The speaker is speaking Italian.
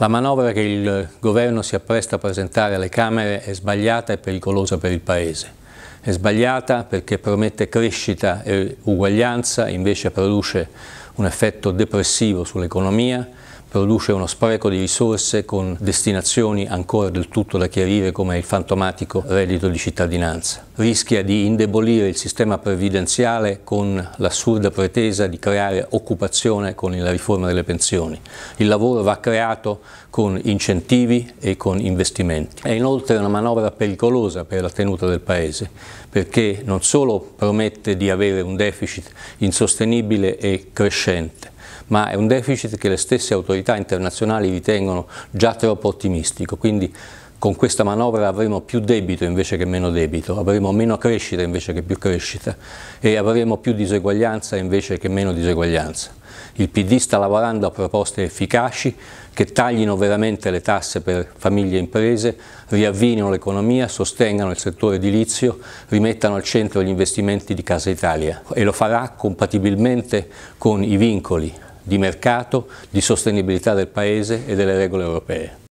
La manovra che il governo si appresta a presentare alle Camere è sbagliata e pericolosa per il Paese. È sbagliata perché promette crescita e uguaglianza, invece produce un effetto depressivo sull'economia, produce uno spreco di risorse con destinazioni ancora del tutto da chiarire come il fantomatico reddito di cittadinanza. Rischia di indebolire il sistema previdenziale con l'assurda pretesa di creare occupazione con la riforma delle pensioni. Il lavoro va creato con incentivi e con investimenti. È inoltre una manovra pericolosa per la tenuta del Paese perché non solo promette di avere un deficit insostenibile e crescente, ma è un deficit che le stesse autorità autorità internazionali ritengono già troppo ottimistico, quindi con questa manovra avremo più debito invece che meno debito, avremo meno crescita invece che più crescita e avremo più diseguaglianza invece che meno diseguaglianza. Il PD sta lavorando a proposte efficaci che taglino veramente le tasse per famiglie e imprese, riavvino l'economia, sostengano il settore edilizio, rimettano al centro gli investimenti di Casa Italia e lo farà compatibilmente con i vincoli di mercato, di sostenibilità del Paese e delle regole europee.